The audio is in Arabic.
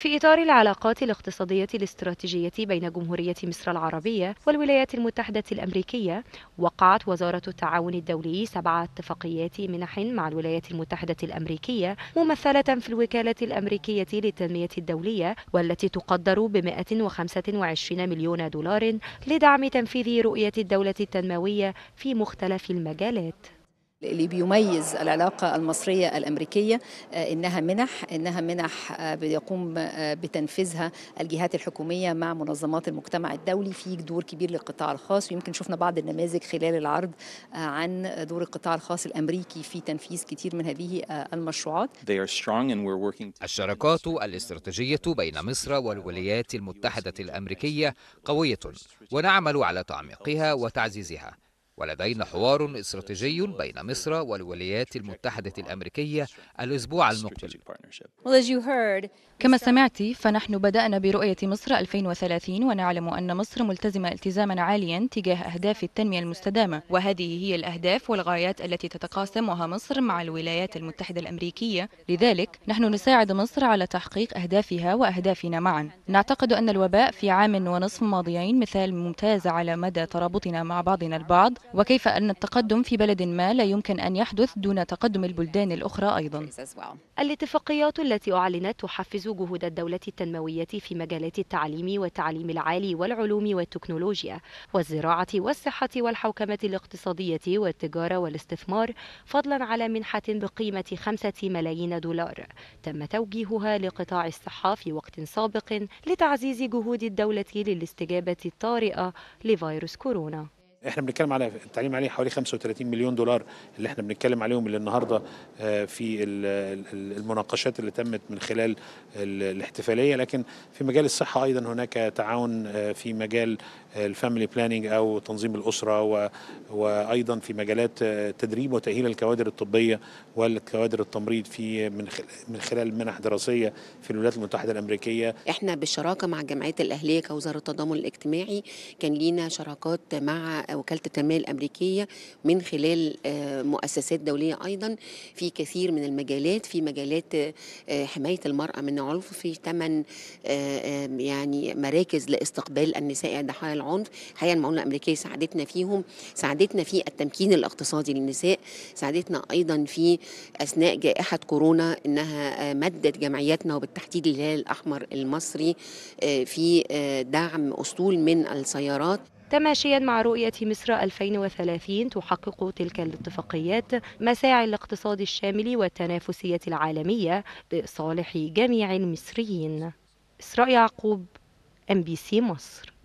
في إطار العلاقات الاقتصادية الاستراتيجية بين جمهورية مصر العربية والولايات المتحدة الأمريكية وقعت وزارة التعاون الدولي سبعة اتفاقيات منح مع الولايات المتحدة الأمريكية ممثلة في الوكالة الأمريكية للتنمية الدولية والتي تقدر ب 125 مليون دولار لدعم تنفيذ رؤية الدولة التنموية في مختلف المجالات اللي بيميز العلاقة المصرية الأمريكية آه، إنها منح إنها منح آه، بيقوم آه، بتنفيذها الجهات الحكومية مع منظمات المجتمع الدولي في دور كبير للقطاع الخاص ويمكن شفنا بعض النماذج خلال العرض عن دور القطاع الخاص الأمريكي في تنفيذ كثير من هذه المشروعات الشراكات الاستراتيجية بين مصر والولايات المتحدة الأمريكية قوية ونعمل على تعميقها وتعزيزها ولدينا حوار استراتيجي بين مصر والولايات المتحدة الأمريكية الأسبوع المقبل كما سمعت فنحن بدأنا برؤية مصر 2030 ونعلم أن مصر ملتزمة التزاما عاليا تجاه أهداف التنمية المستدامة وهذه هي الأهداف والغايات التي تتقاسمها مصر مع الولايات المتحدة الأمريكية لذلك نحن نساعد مصر على تحقيق أهدافها وأهدافنا معا نعتقد أن الوباء في عام ونصف ماضيين مثال ممتاز على مدى ترابطنا مع بعضنا البعض وكيف أن التقدم في بلد ما لا يمكن أن يحدث دون تقدم البلدان الأخرى أيضا الاتفاقيات التي أعلنت تحفز جهود الدولة التنموية في مجالات التعليم والتعليم العالي والعلوم والتكنولوجيا والزراعة والصحة والحوكمة الاقتصادية والتجارة والاستثمار فضلا على منحة بقيمة خمسة ملايين دولار تم توجيهها لقطاع الصحة في وقت سابق لتعزيز جهود الدولة للاستجابة الطارئة لفيروس كورونا احنا بنتكلم على التعليم عليه حوالي 35 مليون دولار اللي احنا بنتكلم عليهم اللي النهارده آه، في المناقشات اللي تمت من خلال الاحتفاليه لكن في مجال الصحه ايضا هناك تعاون آه، في مجال الفاميلي بلاننج او تنظيم الاسره وايضا في مجالات آه، تدريب وتاهيل الكوادر الطبيه والكوادر التمريض في من خلال منح دراسيه في الولايات المتحده الامريكيه احنا بالشراكه مع الجمعيات الاهليه كوزاره التضامن الاجتماعي كان لينا شراكات مع وكاله التنميه الامريكيه من خلال آه، مؤسسات دوليه ايضا في كثير من المجالات في مجالات آه، حمايه المراه من العنف في ثمان آه، يعني مراكز لاستقبال النساء ضحايا العنف الحقيقه المعونه الامريكيه ساعدتنا فيهم ساعدتنا في التمكين الاقتصادي للنساء ساعدتنا ايضا في اثناء جائحه كورونا انها مدت جمعياتنا وبالتحديد الهلال الاحمر المصري في دعم اسطول من السيارات تماشيا مع رؤية مصر 2030 تحقق تلك الاتفاقيات مساعي الاقتصاد الشامل والتنافسية العالمية لصالح جميع المصريين إسراء يعقوب ام بي سي مصر